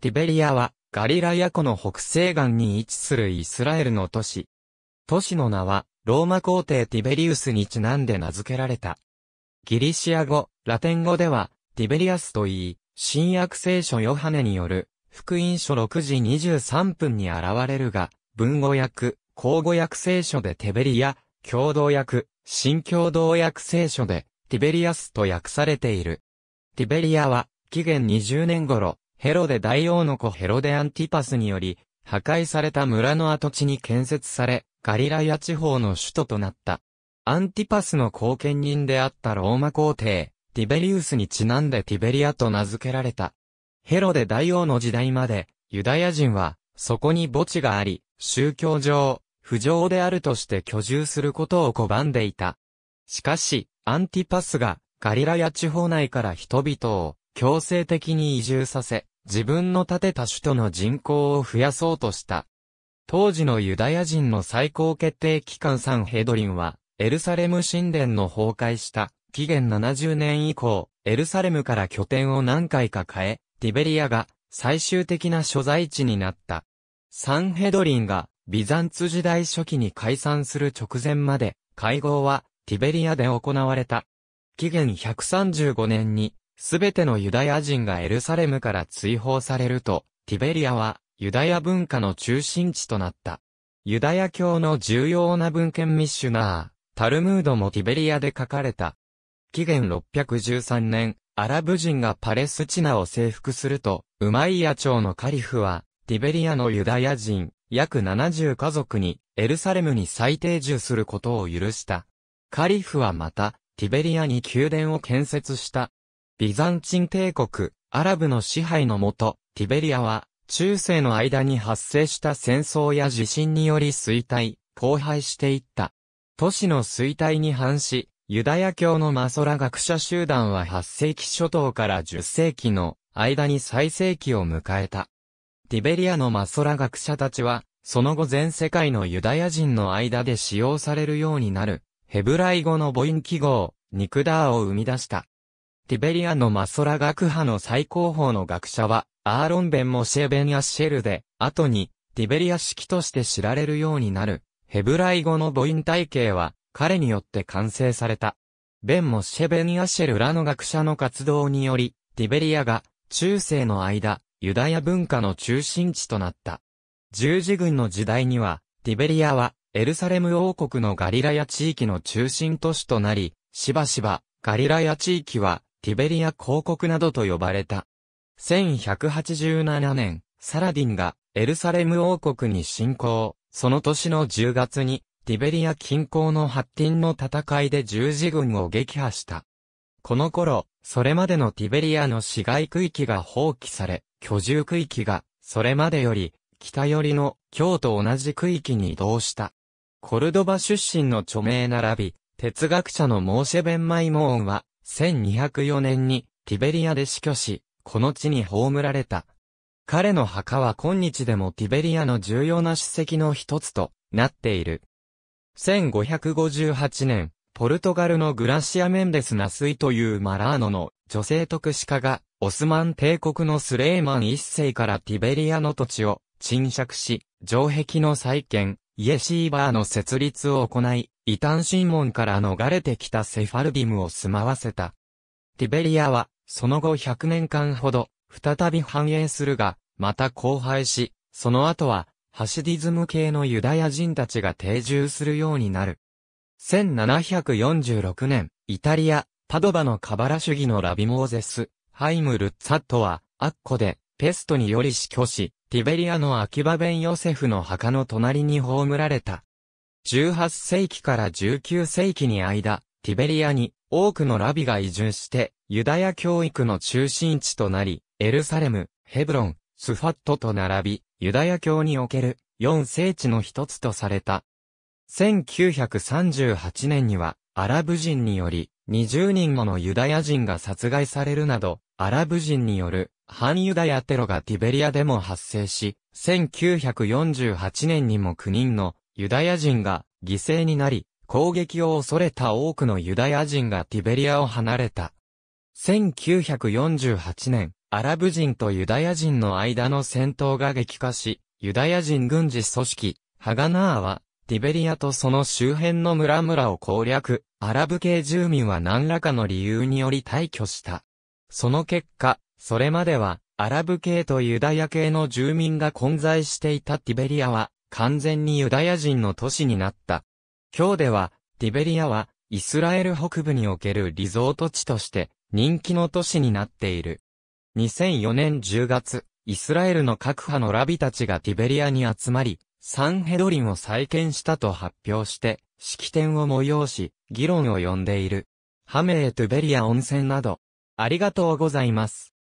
ティベリアは、ガリラヤ湖の北西岸に位置するイスラエルの都市。都市の名は、ローマ皇帝ティベリウスにちなんで名付けられた。ギリシア語、ラテン語では、ティベリアスと言い、新約聖書ヨハネによる、福音書6時23分に現れるが、文語訳、口語訳聖書でテベリア、共同訳、新共同訳聖書で、ティベリアスと訳されている。ティベリアは、紀元20年頃、ヘロデ大王の子ヘロデアンティパスにより、破壊された村の跡地に建設され、ガリラヤ地方の首都となった。アンティパスの後見人であったローマ皇帝、ティベリウスにちなんでティベリアと名付けられた。ヘロデ大王の時代まで、ユダヤ人は、そこに墓地があり、宗教上、不浄であるとして居住することを拒んでいた。しかし、アンティパスが、ガリラヤ地方内から人々を、強制的に移住させ、自分の建てた首都の人口を増やそうとした。当時のユダヤ人の最高決定機関サンヘドリンは、エルサレム神殿の崩壊した、紀元70年以降、エルサレムから拠点を何回か変え、ティベリアが最終的な所在地になった。サンヘドリンがビザンツ時代初期に解散する直前まで会合はティベリアで行われた。紀元135年にすべてのユダヤ人がエルサレムから追放されると、ティベリアはユダヤ文化の中心地となった。ユダヤ教の重要な文献ミッシュナー、タルムードもティベリアで書かれた。紀元613年、アラブ人がパレスチナを征服すると、ウマイヤ朝のカリフは、ティベリアのユダヤ人、約70家族に、エルサレムに再定住することを許した。カリフはまた、ティベリアに宮殿を建設した。ビザンチン帝国、アラブの支配のもと、ティベリアは、中世の間に発生した戦争や地震により衰退、荒廃していった。都市の衰退に反し、ユダヤ教のマソラ学者集団は8世紀初頭から10世紀の間に最盛期を迎えた。ティベリアのマソラ学者たちは、その後全世界のユダヤ人の間で使用されるようになる、ヘブライ語の母音記号、ニクダーを生み出した。ティベリアのマソラ学派の最高峰の学者は、アーロンベンモシェベンッシェルで、後に、ティベリア式として知られるようになる、ヘブライ語の母音体系は、彼によって完成された。ベンモシェベンッシェルらの学者の活動により、ティベリアが、中世の間、ユダヤ文化の中心地となった。十字軍の時代には、ティベリアは、エルサレム王国のガリラヤ地域の中心都市となり、しばしば、ガリラヤ地域は、ティベリア公国などと呼ばれた。1187年、サラディンがエルサレム王国に侵攻、その年の10月に、ティベリア近郊のハッティンの戦いで十字軍を撃破した。この頃、それまでのティベリアの市街区域が放棄され、居住区域が、それまでより、北寄りの京と同じ区域に移動した。コルドバ出身の著名並び、哲学者のモーシェ・ベンマイモーンは、1204年にティベリアで死去し、この地に葬られた。彼の墓は今日でもティベリアの重要な史跡の一つとなっている。1558年、ポルトガルのグラシア・メンデス・ナスイというマラーノの女性特使家が、オスマン帝国のスレイマン一世からティベリアの土地を、沈借し、城壁の再建、イエシーバーの設立を行い、異端審問から逃れてきたセファルディムを住まわせた。ティベリアは、その後100年間ほど、再び繁栄するが、また荒廃し、その後は、ハシディズム系のユダヤ人たちが定住するようになる。1746年、イタリア、パドバのカバラ主義のラビモーゼス、ハイム・ルッツァットは、アッコで、ペストにより死去し、ティベリアの秋葉ン・ヨセフの墓の隣に葬られた。18世紀から19世紀に間、ティベリアに多くのラビが移住して、ユダヤ教育の中心地となり、エルサレム、ヘブロン、スファットと並び、ユダヤ教における4聖地の一つとされた。1938年には、アラブ人により、20人ものユダヤ人が殺害されるなど、アラブ人による反ユダヤテロがティベリアでも発生し、1948年にも9人のユダヤ人が犠牲になり、攻撃を恐れた多くのユダヤ人がティベリアを離れた。1948年、アラブ人とユダヤ人の間の戦闘が激化し、ユダヤ人軍事組織、ハガナーは、ティベリアとその周辺の村々を攻略、アラブ系住民は何らかの理由により退去した。その結果、それまでは、アラブ系とユダヤ系の住民が混在していたティベリアは、完全にユダヤ人の都市になった。今日では、ティベリアは、イスラエル北部におけるリゾート地として、人気の都市になっている。2004年10月、イスラエルの各派のラビたちがティベリアに集まり、サンヘドリンを再建したと発表して、式典を催し、議論を呼んでいる。ハメエトゥベリア温泉など、ありがとうございます。